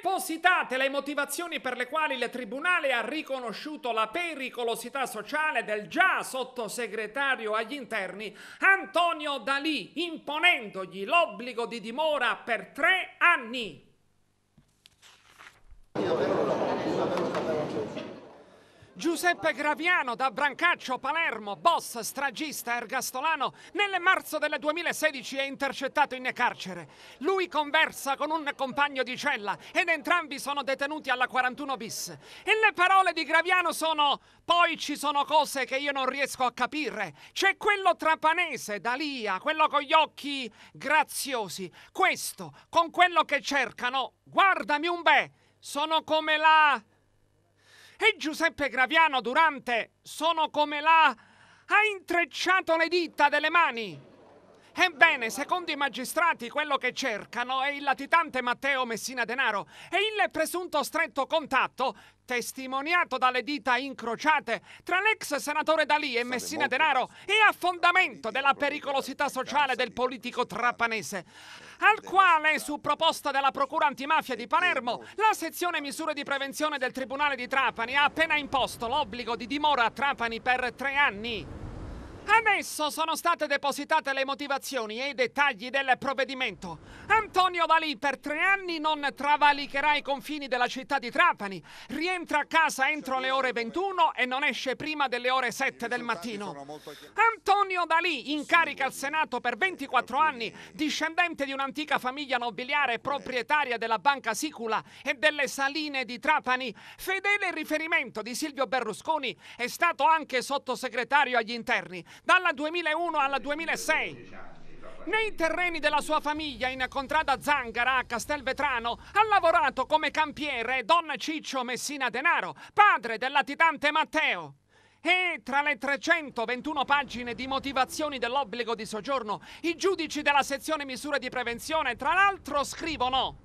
depositate le motivazioni per le quali il Tribunale ha riconosciuto la pericolosità sociale del già sottosegretario agli interni Antonio Dalì, imponendogli l'obbligo di dimora per tre anni. Giuseppe Graviano da Brancaccio, Palermo, boss, stragista, ergastolano, nel marzo del 2016 è intercettato in carcere. Lui conversa con un compagno di cella ed entrambi sono detenuti alla 41 bis. E le parole di Graviano sono «Poi ci sono cose che io non riesco a capire. C'è quello trapanese, Dalia, quello con gli occhi graziosi. Questo, con quello che cercano, guardami un be', sono come la...» e Giuseppe Graviano durante Sono come la ha intrecciato le dita delle mani. Ebbene, secondo i magistrati, quello che cercano è il latitante Matteo Messina Denaro e il presunto stretto contatto testimoniato dalle dita incrociate tra l'ex senatore Dalì e Messina Denaro e a fondamento della pericolosità sociale del politico trapanese, al quale, su proposta della Procura antimafia di Palermo, la sezione misure di prevenzione del Tribunale di Trapani ha appena imposto l'obbligo di dimora a Trapani per tre anni. Adesso sono state depositate le motivazioni e i dettagli del provvedimento. Antonio Valì per tre anni non travalicherà i confini della città di Trapani. Rientra a casa entro le ore 21 e non esce prima delle ore 7 del mattino. Antonio Dalì, in carica al Senato per 24 anni, discendente di un'antica famiglia nobiliare proprietaria della Banca Sicula e delle saline di Trapani, fedele riferimento di Silvio Berlusconi, è stato anche sottosegretario agli interni dalla 2001 alla 2006. Nei terreni della sua famiglia in Contrada Zangara a Castelvetrano ha lavorato come campiere Don Ciccio Messina Denaro, padre del latitante Matteo. E tra le 321 pagine di motivazioni dell'obbligo di soggiorno, i giudici della sezione misure di prevenzione tra l'altro scrivono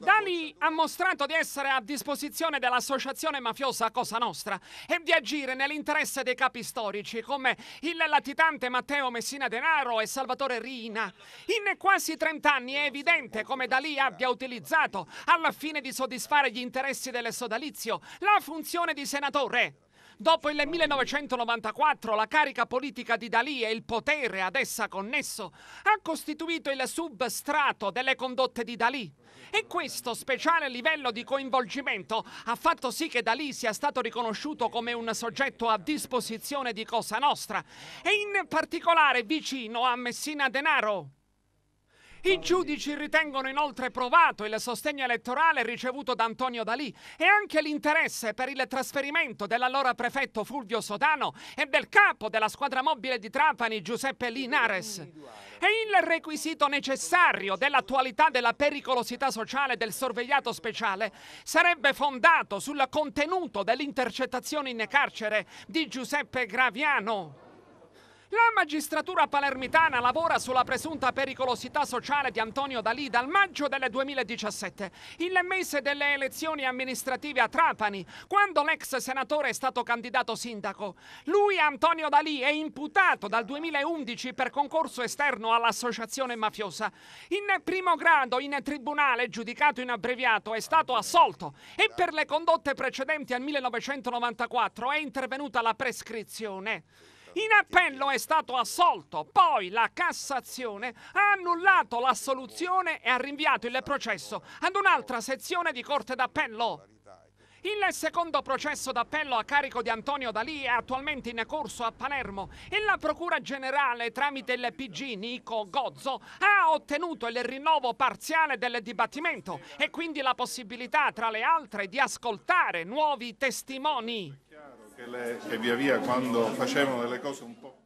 Dali ha mostrato di essere a disposizione dell'associazione mafiosa Cosa Nostra e di agire nell'interesse dei capi storici come il latitante Matteo Messina Denaro e Salvatore Rina. In quasi 30 anni è evidente come Dalì abbia utilizzato, alla fine di soddisfare gli interessi dell'essodalizio, la funzione di senatore. Dopo il 1994 la carica politica di Dalì e il potere ad essa connesso ha costituito il substrato delle condotte di Dalì e questo speciale livello di coinvolgimento ha fatto sì che Dalì sia stato riconosciuto come un soggetto a disposizione di Cosa Nostra e in particolare vicino a Messina Denaro. I giudici ritengono inoltre provato il sostegno elettorale ricevuto da Antonio Dalì e anche l'interesse per il trasferimento dell'allora prefetto Fulvio Sodano e del capo della squadra mobile di Trapani Giuseppe Linares. E il requisito necessario dell'attualità della pericolosità sociale del sorvegliato speciale sarebbe fondato sul contenuto dell'intercettazione in carcere di Giuseppe Graviano. La magistratura palermitana lavora sulla presunta pericolosità sociale di Antonio Dalì dal maggio del 2017, il mese delle elezioni amministrative a Trapani, quando l'ex senatore è stato candidato sindaco. Lui, Antonio Dalì, è imputato dal 2011 per concorso esterno all'associazione mafiosa. In primo grado, in tribunale, giudicato in abbreviato, è stato assolto e per le condotte precedenti al 1994 è intervenuta la prescrizione. In appello è stato assolto, poi la Cassazione ha annullato l'assoluzione e ha rinviato il processo ad un'altra sezione di Corte d'Appello. Il secondo processo d'appello a carico di Antonio Dalì è attualmente in corso a Palermo e la Procura Generale, tramite il PG Nico Gozzo, ha ottenuto il rinnovo parziale del dibattimento e quindi la possibilità, tra le altre, di ascoltare nuovi testimoni che, via via quando facevano delle cose un po'...